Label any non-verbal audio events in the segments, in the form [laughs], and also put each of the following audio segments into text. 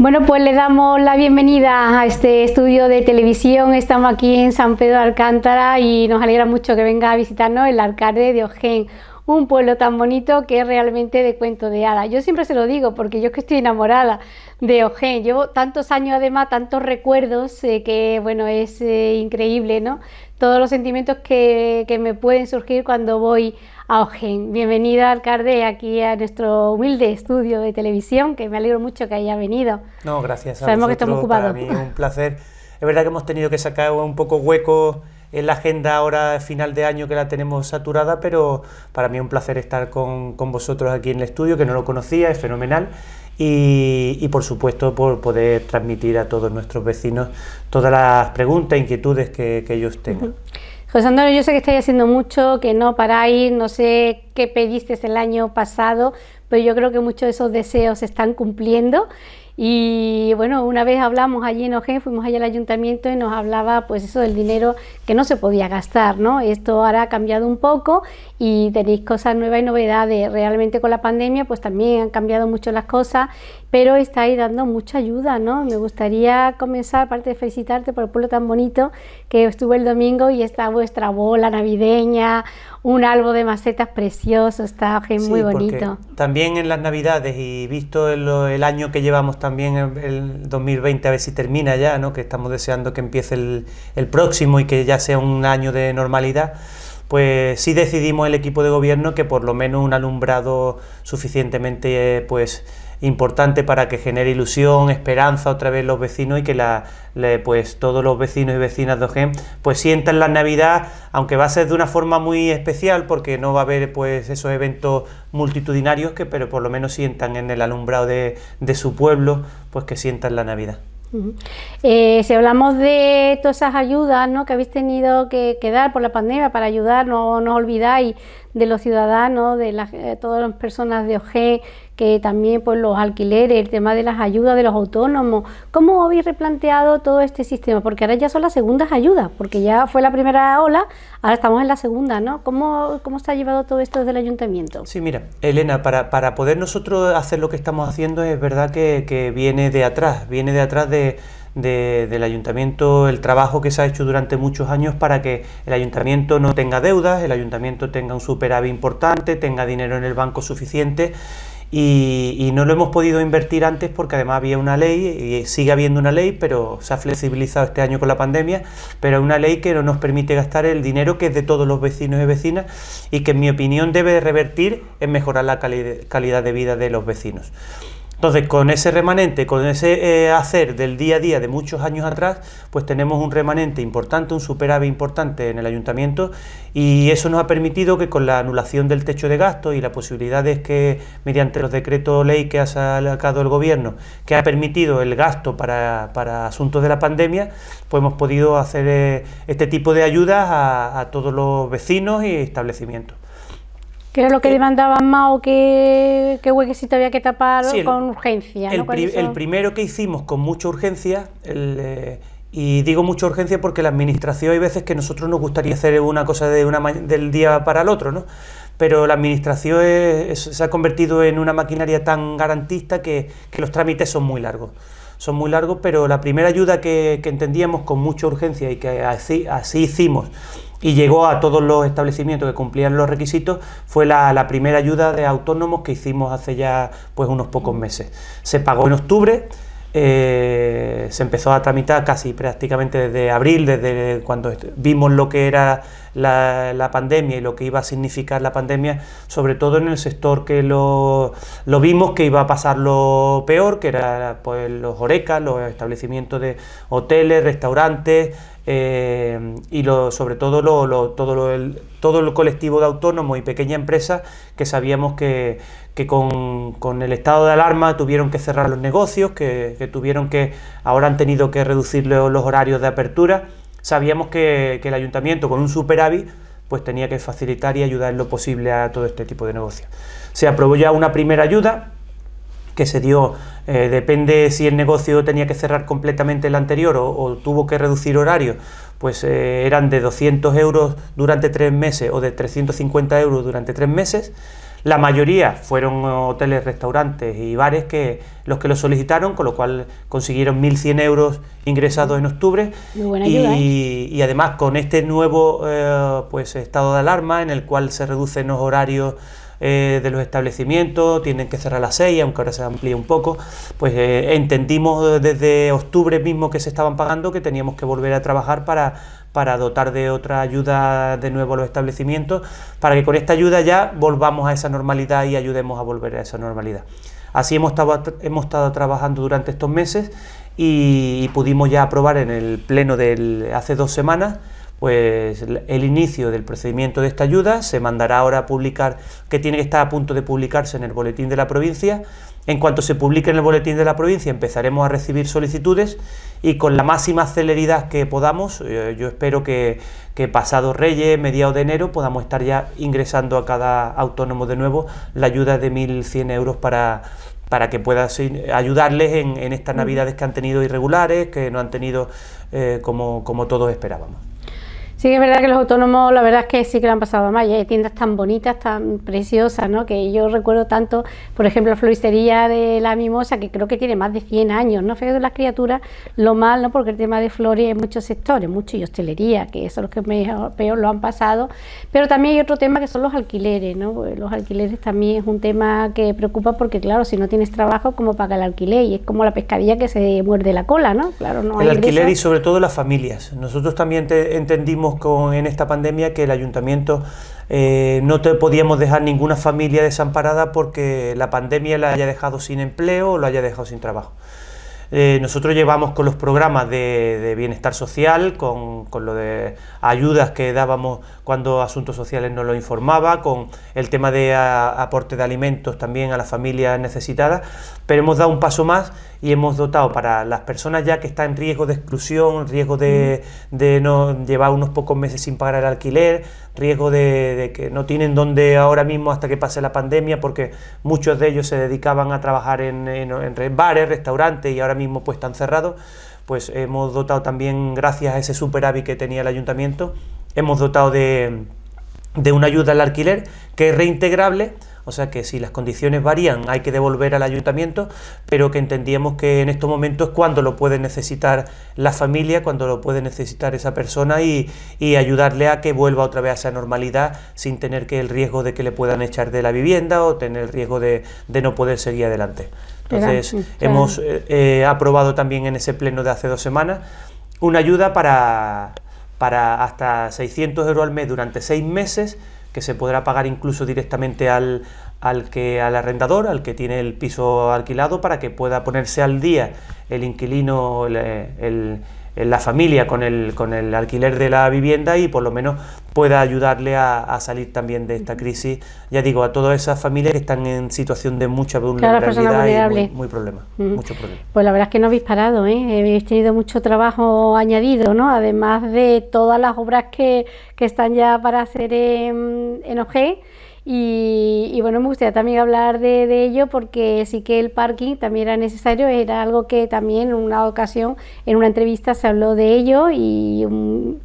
Bueno, pues le damos la bienvenida a este estudio de televisión. Estamos aquí en San Pedro de Alcántara y nos alegra mucho que venga a visitarnos el alcalde de Ojén, un pueblo tan bonito que es realmente de cuento de hadas. Yo siempre se lo digo porque yo es que estoy enamorada de Ojén. Llevo tantos años además, tantos recuerdos eh, que, bueno, es eh, increíble, ¿no? Todos los sentimientos que, que me pueden surgir cuando voy Augen. Ah, Bienvenido, alcalde, aquí a nuestro humilde estudio de televisión, que me alegro mucho que haya venido. No, gracias. A Sabemos que estamos ocupados. Para mí un placer. Es verdad que hemos tenido que sacar un poco hueco en la agenda ahora final de año que la tenemos saturada, pero para mí es un placer estar con, vosotros aquí en el estudio, que no lo conocía, es fenomenal. Y, por supuesto por poder transmitir a todos nuestros vecinos todas las preguntas e inquietudes que, ellos tengan. José Antonio, yo sé que estáis haciendo mucho, que no paráis, no sé qué pediste el año pasado, pero yo creo que muchos de esos deseos se están cumpliendo. Y bueno, una vez hablamos allí en Ojén, fuimos allá al ayuntamiento y nos hablaba pues eso del dinero que no se podía gastar, ¿no? Esto ahora ha cambiado un poco y tenéis cosas nuevas y novedades. Realmente con la pandemia pues también han cambiado mucho las cosas pero estáis dando mucha ayuda, ¿no? Me gustaría comenzar, aparte de felicitarte por el pueblo tan bonito que estuvo el domingo y está vuestra bola navideña, un albo de macetas precioso, está muy bonito. También en las navidades y visto el, año que llevamos también, el, 2020, a ver si termina ya, ¿no? Que estamos deseando que empiece el próximo y que ya sea un año de normalidad pues sí decidimos el equipo de gobierno que por lo menos un alumbrado suficientemente pues, importante para que genere ilusión, esperanza otra vez los vecinos y que la, pues todos los vecinos y vecinas de Ogem pues sientan la Navidad, aunque va a ser de una forma muy especial porque no va a haber pues esos eventos multitudinarios que pero por lo menos sientan en el alumbrado de, de su pueblo pues que sientan la Navidad. Eh, si hablamos de todas esas ayudas ¿no? que habéis tenido que, dar por la pandemia para ayudar, no, olvidáis de los ciudadanos, de eh, todas las personas de OG que también por los alquileres, el tema de las ayudas de los autónomos. ¿Cómo habéis replanteado todo este sistema? Porque ahora ya son las segundas ayudas, porque ya fue la primera ola, ahora estamos en la segunda, ¿no? ¿Cómo, cómo se ha llevado todo esto desde el ayuntamiento? Sí, mira, Elena, para, poder nosotros hacer lo que estamos haciendo es verdad que, viene de atrás, viene de atrás del ayuntamiento, el trabajo que se ha hecho durante muchos años para que el ayuntamiento no tenga deudas, el ayuntamiento tenga un superávit importante, tenga dinero en el banco suficiente y, no lo hemos podido invertir antes porque además había una ley, y sigue habiendo una ley, pero se ha flexibilizado este año con la pandemia, pero una ley que no nos permite gastar el dinero que es de todos los vecinos y vecinas y que en mi opinión debe revertir en mejorar la calidad de vida de los vecinos. Entonces, con ese remanente, con ese eh, hacer del día a día de muchos años atrás, pues tenemos un remanente importante, un superávit importante en el ayuntamiento y eso nos ha permitido que con la anulación del techo de gasto y las posibilidades que mediante los decretos ley que ha sacado el gobierno, que ha permitido el gasto para, asuntos de la pandemia, pues hemos podido hacer eh, este tipo de ayudas a todos los vecinos y establecimientos. ¿Qué era lo que eh, demandaban o qué que huequecito había que tapar con urgencia. El, primero que hicimos con mucha urgencia, eh, y digo mucha urgencia porque la administración hay veces que nosotros nos gustaría hacer una cosa de una del día para el otro, ¿no? pero la administración se ha convertido en una maquinaria tan garantista que, los trámites son muy largos. Son muy largos, pero la primera ayuda que, entendíamos con mucha urgencia y que así, así hicimos y llegó a todos los establecimientos que cumplían los requisitos, fue la, primera ayuda de autónomos que hicimos hace ya pues unos pocos meses. Se pagó en octubre, eh, se empezó a tramitar casi prácticamente desde abril, desde cuando vimos lo que era la, pandemia y lo que iba a significar la pandemia, sobre todo en el sector que lo, vimos que iba a pasar lo peor, que era pues, los orecas, los establecimientos de hoteles, restaurantes eh, y sobre todo, todo, el, todo el colectivo de autónomos y pequeñas empresas que sabíamos que, que con, el estado de alarma tuvieron que cerrar los negocios, que, tuvieron que, ahora han tenido que reducir los horarios de apertura. Sabíamos que, el ayuntamiento con un superávit pues tenía que facilitar y ayudar en lo posible a todo este tipo de negocios. Se aprobó ya una primera ayuda que se dio, eh, depende si el negocio tenía que cerrar completamente el anterior o, tuvo que reducir horarios, pues eh, eran de 200 euros durante tres meses o de 350 euros durante tres meses. La mayoría fueron hoteles, restaurantes y bares que los que lo solicitaron, con lo cual consiguieron 1.100 euros ingresados en octubre. Muy buena y, ¿eh? y además con este nuevo eh, pues estado de alarma en el cual se reducen los horarios eh, de los establecimientos, tienen que cerrar a las 6, aunque ahora se amplía un poco, pues entendimos desde octubre mismo que se estaban pagando que teníamos que volver a trabajar para para dotar de otra ayuda de nuevo a los establecimientos, para que con esta ayuda ya volvamos a esa normalidad y ayudemos a volver a esa normalidad. Así hemos estado, trabajando durante estos meses y, pudimos ya aprobar en el pleno de hace dos semanas pues el inicio del procedimiento de esta ayuda se mandará ahora a publicar, que tiene que estar a punto de publicarse en el boletín de la provincia. En cuanto se publique en el boletín de la provincia empezaremos a recibir solicitudes y con la máxima celeridad que podamos, eh, yo espero que, pasado Reyes, mediados de enero, podamos estar ya ingresando a cada autónomo de nuevo la ayuda de 1.100 euros para, para que pueda ayudarles en, estas mm. navidades que han tenido irregulares, que no han tenido eh, como, como todos esperábamos. Sí, es verdad que los autónomos, la verdad es que sí que lo han pasado más. Y hay tiendas tan bonitas, tan preciosas, ¿no? Que yo recuerdo tanto, por ejemplo, la floristería de la Mimosa, que creo que tiene más de 100 años, ¿no? Fíjate las criaturas, lo mal, ¿no? Porque el tema de flores en muchos sectores, mucho y hostelería, que son los que peor lo han pasado. Pero también hay otro tema que son los alquileres, ¿no? Pues los alquileres también es un tema que preocupa porque, claro, si no tienes trabajo, ¿cómo paga el alquiler? Y es como la pescadilla que se muerde la cola, ¿no? Claro, no El alquiler y sobre todo las familias. Nosotros también te entendimos con, en esta pandemia que el ayuntamiento eh, no te podíamos dejar ninguna familia desamparada porque la pandemia la haya dejado sin empleo o la haya dejado sin trabajo. Eh, nosotros llevamos con los programas de, bienestar social, con, lo de ayudas que dábamos cuando Asuntos Sociales nos lo informaba, con el tema de aporte de alimentos también a las familias necesitadas, pero hemos dado un paso más y hemos dotado para las personas ya que están en riesgo de exclusión, riesgo de, mm. no llevar unos pocos meses sin pagar el alquiler, riesgo de, que no tienen donde ahora mismo hasta que pase la pandemia, porque muchos de ellos se dedicaban a trabajar en, en, en bares, restaurantes y ahora mismo pues están cerrados, pues hemos dotado también, gracias a ese superávit que tenía el ayuntamiento, hemos dotado de, de una ayuda al alquiler que es reintegrable o sea que si las condiciones varían hay que devolver al ayuntamiento, pero que entendíamos que en estos momentos es cuando lo puede necesitar la familia, cuando lo puede necesitar esa persona y, ayudarle a que vuelva otra vez a esa normalidad sin tener que el riesgo de que le puedan echar de la vivienda o tener el riesgo de, no poder seguir adelante. Entonces, hemos eh, eh, aprobado también en ese pleno de hace dos semanas una ayuda para, para hasta 600 euros al mes durante seis meses que se podrá pagar incluso directamente al, al, que, al arrendador, al que tiene el piso alquilado, para que pueda ponerse al día el inquilino, el, el eh, la familia con el, con el alquiler de la vivienda y por lo menos pueda ayudarle a, salir también de esta crisis, ya digo, a todas esas familias que están en situación de mucha vulnerabilidad y muy, problema, Pues la verdad es que no habéis parado, ¿eh? habéis tenido mucho trabajo añadido, ¿no? además de todas las obras que, que están ya para hacer en, en y, bueno, me gustaría también hablar de, ello porque sí que el parking también era necesario, era algo que también en una ocasión, en una entrevista se habló de ello y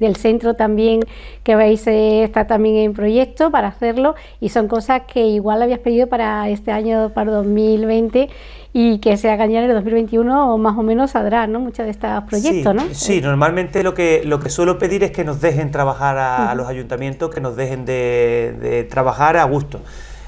del centro también que veis eh, está también en proyecto para hacerlo y son cosas que igual habías pedido para este año, para 2020 y que sea hagan en el 2021 o más o menos saldrán ¿no? muchos de estos proyectos, ¿no? Sí, eh. normalmente lo que, lo que suelo pedir es que nos dejen trabajar a, los ayuntamientos, que nos dejen de, trabajar a gusto.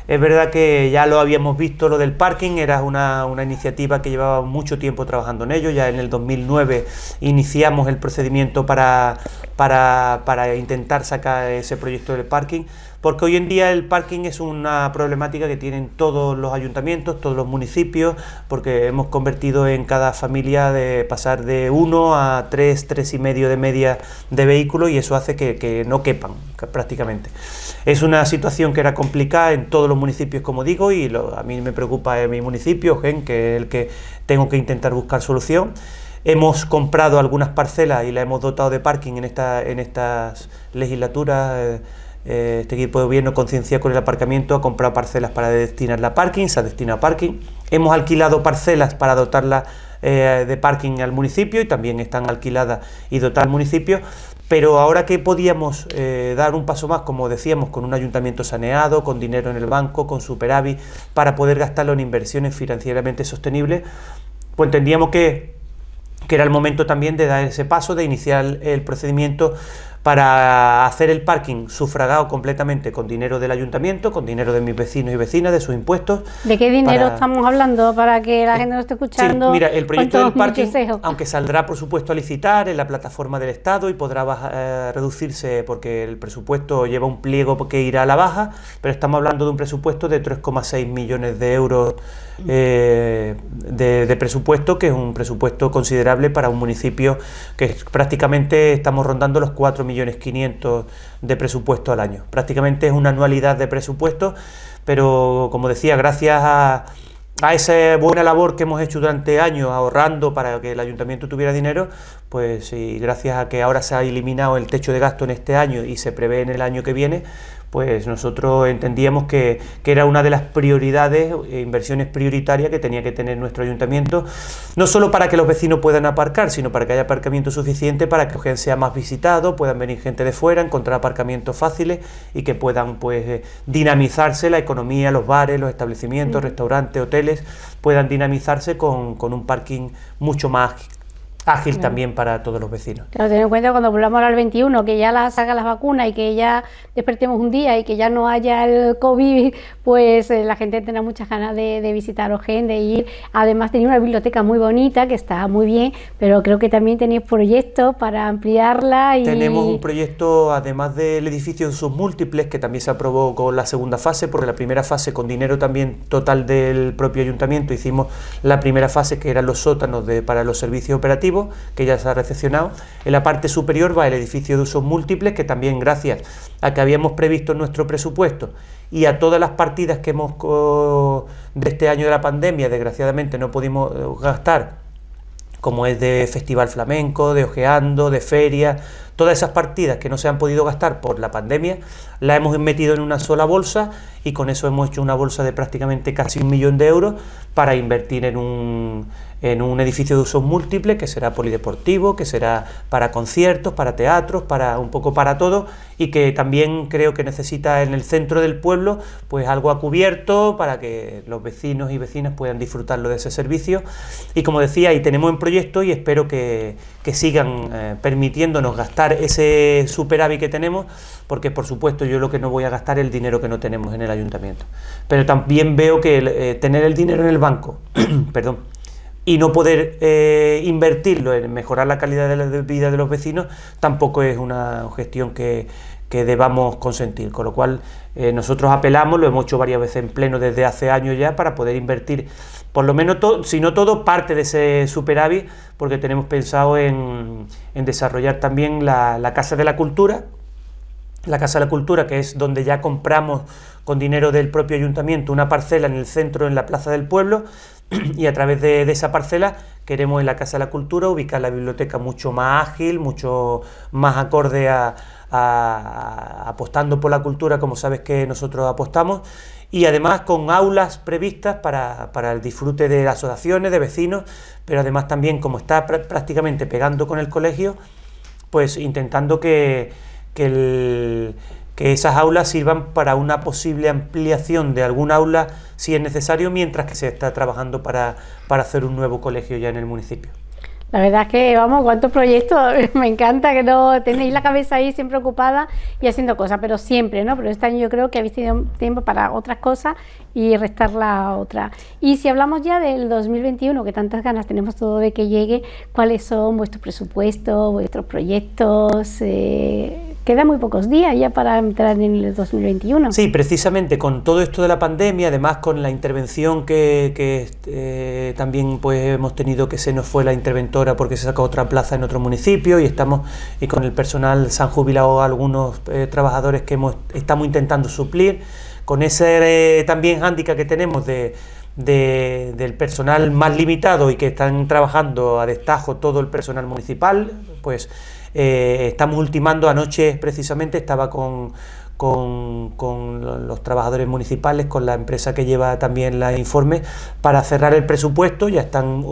Es verdad que ya lo habíamos visto, lo del parking era una, iniciativa que llevaba mucho tiempo trabajando en ello. Ya en el 2009 iniciamos el procedimiento para, para, para intentar sacar ese proyecto del parking porque hoy en día el parking es una problemática que tienen todos los ayuntamientos, todos los municipios, porque hemos convertido en cada familia de pasar de uno a tres, tres y medio de media de vehículos y eso hace que, no quepan prácticamente. Es una situación que era complicada en todos los municipios, como digo, y a mí me preocupa en mi municipio, Gen, que es el que tengo que intentar buscar solución. Hemos comprado algunas parcelas y la hemos dotado de parking en, estas legislaturas. Eh, eh, este equipo de gobierno conciencia con el aparcamiento, ha comprado parcelas para destinarla a parking, se ha destinado a parking. Hemos alquilado parcelas para dotarla eh, de parking al municipio y también están alquiladas y dotadas al municipio. Pero ahora que podíamos eh, dar un paso más, como decíamos, con un ayuntamiento saneado, con dinero en el banco, con superávit, para poder gastarlo en inversiones financieramente sostenibles, pues entendíamos que, que era el momento también de dar ese paso, de iniciar el procedimiento para hacer el parking sufragado completamente con dinero del ayuntamiento, con dinero de mis vecinos y vecinas, de sus impuestos. ¿De qué dinero estamos hablando para que la gente lo esté escuchando? Sí, mira, el proyecto del parking, aunque saldrá por supuesto a licitar en la plataforma del Estado y podrá eh, reducirse porque el presupuesto lleva un pliego que irá a la baja, pero estamos hablando de un presupuesto de 3,6 millones de euros eh, de, de presupuesto, que es un presupuesto considerable para un municipio que prácticamente estamos rondando los 4 millones millones 500 de presupuesto al año. Prácticamente es una anualidad de presupuesto, pero como decía, gracias a, esa buena labor que hemos hecho durante años ahorrando para que el ayuntamiento tuviera dinero, pues gracias a que ahora se ha eliminado el techo de gasto en este año y se prevé en el año que viene, pues nosotros entendíamos que, era una de las prioridades, eh, inversiones prioritarias que tenía que tener nuestro ayuntamiento, no solo para que los vecinos puedan aparcar, sino para que haya aparcamiento suficiente para que gente sea más visitado, puedan venir gente de fuera, encontrar aparcamientos fáciles y que puedan pues eh, dinamizarse la economía, los bares, los establecimientos, restaurantes, hoteles, puedan dinamizarse con, con un parking mucho más ágil también para todos los vecinos. Claro, en cuenta cuando volvamos al 21, que ya la las vacunas y que ya despertemos un día y que ya no haya el COVID, pues eh, la gente tendrá muchas ganas de, visitar Ojen, de ir. Además tenía una biblioteca muy bonita, que está muy bien, pero creo que también tenéis proyectos para ampliarla. Tenemos un proyecto, además del edificio en sus múltiples, que también se aprobó con la segunda fase, porque la primera fase con dinero también total del propio ayuntamiento hicimos la primera fase que eran los sótanos de, para los servicios operativos que ya se ha recepcionado. En la parte superior va el edificio de usos múltiples, que también gracias a que habíamos previsto nuestro presupuesto y a todas las partidas que hemos de este año de la pandemia, desgraciadamente no pudimos eh, gastar, como es de Festival Flamenco, de Ojeando, de Feria, todas esas partidas que no se han podido gastar por la pandemia, la hemos metido en una sola bolsa y con eso hemos hecho una bolsa de prácticamente casi un millón de euros para invertir en un, en un edificio de uso múltiple... que será polideportivo, que será para conciertos, para teatros, para un poco para todo y que también creo que necesita en el centro del pueblo pues algo a cubierto para que los vecinos y vecinas puedan disfrutarlo de ese servicio y como decía ahí tenemos en proyecto y espero que, que sigan eh, permitiéndonos gastar ese superávit que tenemos porque por supuesto yo lo que no voy a gastar es el dinero que no tenemos en el ayuntamiento pero también veo que eh, tener el dinero en el banco [clears throat] perdón y no poder eh, invertirlo en mejorar la calidad de la vida de los vecinos tampoco es una gestión que, que debamos consentir. Con lo cual eh, nosotros apelamos, lo hemos hecho varias veces en pleno desde hace años ya, para poder invertir por lo menos, si no todo, parte de ese superávit, porque tenemos pensado en, desarrollar también la, la Casa de la Cultura, la Casa de la Cultura, que es donde ya compramos con dinero del propio ayuntamiento una parcela en el centro, en la Plaza del Pueblo, [clears throat] y a través de, esa parcela queremos en la Casa de la Cultura ubicar la biblioteca mucho más ágil, mucho más acorde a, apostando por la cultura como sabes que nosotros apostamos y además con aulas previstas para, el disfrute de asociaciones, de vecinos, pero además también como está prácticamente pegando con el colegio, pues intentando que, que el que esas aulas sirvan para una posible ampliación de algún aula si es necesario, mientras que se está trabajando para, para hacer un nuevo colegio ya en el municipio. La verdad es que, vamos, cuántos proyectos, [laughs] me encanta que no tenéis la cabeza ahí siempre ocupada y haciendo cosas, pero siempre, ¿no? Pero este año yo creo que habéis tenido tiempo para otras cosas y restar la otra. Y si hablamos ya del 2021, que tantas ganas tenemos todo de que llegue, ¿cuáles son vuestros presupuestos, vuestros proyectos? Eh, Queda muy pocos días ya para entrar en el 2021. Sí, precisamente con todo esto de la pandemia, además con la intervención que, eh, también pues hemos tenido que se nos fue la interventora porque se sacó otra plaza en otro municipio y estamos y eh, con el personal se han jubilado algunos eh, trabajadores que hemos estamos intentando suplir con ese también hándicap que tenemos de, de, del personal más limitado y que están trabajando a destajo todo el personal municipal, pues eh, estamos ultimando, anoche precisamente estaba con, con, los trabajadores municipales, con la empresa que lleva también los informe, para cerrar el presupuesto. Ya están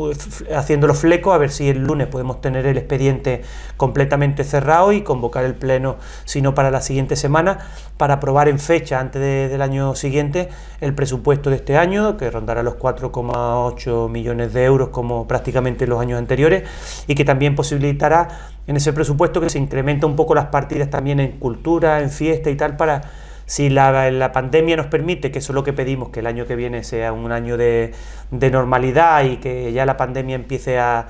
haciendo los flecos, a ver si el lunes podemos tener el expediente completamente cerrado y convocar el pleno, si no para la siguiente semana, para aprobar en fecha, antes del año siguiente, el presupuesto de este año, que rondará los 4,8 millones de euros, como prácticamente los años anteriores, y que también posibilitará en ese presupuesto que se incrementa un poco las partidas también en cultura, en fiesta y tal, para si la, pandemia nos permite, que eso es lo que pedimos, que el año que viene sea un año de, normalidad y que ya la pandemia empiece a,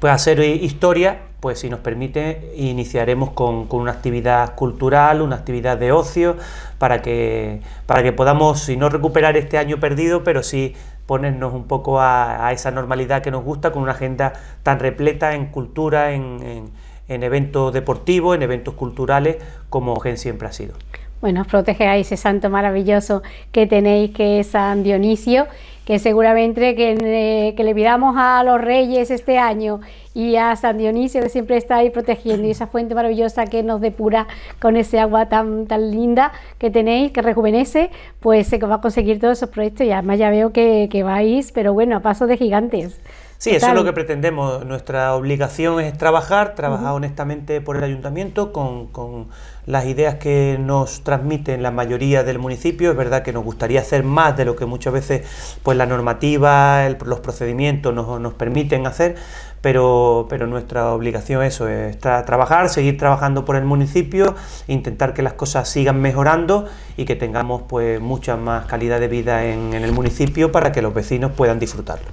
pues, a hacer historia, pues si nos permite, iniciaremos con, con, una actividad cultural, una actividad de ocio, para que, para que podamos, si no recuperar este año perdido, pero sí ponernos un poco a, esa normalidad que nos gusta con una agenda tan repleta en cultura, en, eventos deportivos, en eventos culturales, como Gen siempre ha sido. Bueno, protege a ese santo maravilloso que tenéis, que es San Dionisio que seguramente que, eh, le pidamos a los reyes este año y a San Dionisio que siempre está ahí protegiendo y esa fuente maravillosa que nos depura con ese agua tan, tan linda que tenéis, que rejuvenece, pues se va a conseguir todos esos proyectos y además ya veo que, que vais, pero bueno, a paso de gigantes. Sí, eso es lo que pretendemos. Nuestra obligación es trabajar, trabajar honestamente por el ayuntamiento con, con, las ideas que nos transmiten la mayoría del municipio. Es verdad que nos gustaría hacer más de lo que muchas veces pues la normativa, los procedimientos nos, nos, permiten hacer, pero, pero nuestra obligación eso es trabajar, seguir trabajando por el municipio, intentar que las cosas sigan mejorando y que tengamos pues mucha más calidad de vida en, en el municipio para que los vecinos puedan disfrutarlo.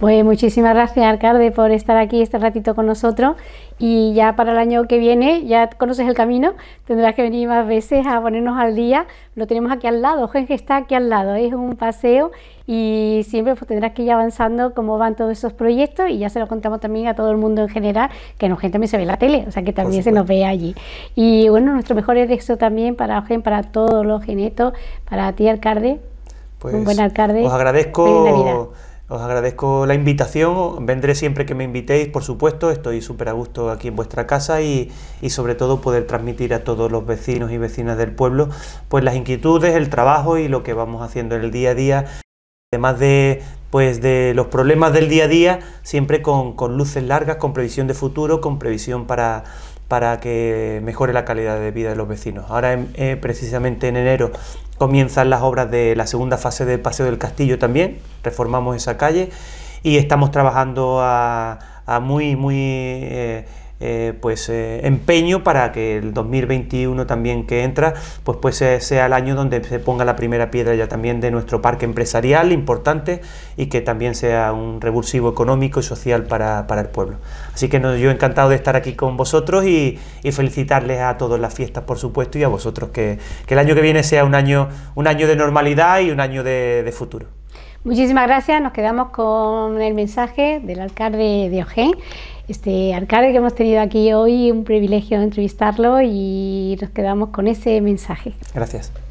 Pues muchísimas gracias, alcalde, por estar aquí este ratito con nosotros. Y ya para el año que viene, ya conoces el camino, tendrás que venir más veces a ponernos al día. Lo tenemos aquí al lado, que está aquí al lado, es un paseo y siempre pues, tendrás que ir avanzando cómo van todos esos proyectos y ya se lo contamos también a todo el mundo en general, que nos gente también se ve en la tele, o sea que también se nos ve allí. Y bueno, nuestro mejor es también para Ojen, para todos los genetos, para ti, alcalde. Pues, un buen alcalde. Os agradezco os agradezco la invitación, vendré siempre que me invitéis, por supuesto, estoy súper a gusto aquí en vuestra casa y, sobre todo poder transmitir a todos los vecinos y vecinas del pueblo pues las inquietudes, el trabajo y lo que vamos haciendo en el día a día, además de pues de los problemas del día a día, siempre con, con luces largas, con previsión de futuro, con previsión para, para que mejore la calidad de vida de los vecinos. Ahora, eh, precisamente en enero, comienzan las obras de la segunda fase del Paseo del Castillo también, reformamos esa calle y estamos trabajando a, muy, muy... Eh, eh, pues eh, empeño para que el 2021 también que entra pues pues sea el año donde se ponga la primera piedra ya también de nuestro parque empresarial importante y que también sea un revulsivo económico y social para, el pueblo así que yo encantado de estar aquí con vosotros y, felicitarles a todos las fiestas por supuesto y a vosotros que, el año que viene sea un año un año de normalidad y un año de, de futuro Muchísimas gracias, nos quedamos con el mensaje del alcalde de Ojén este, alcalde que hemos tenido aquí hoy. Un privilegio entrevistarlo y nos quedamos con ese mensaje. Gracias.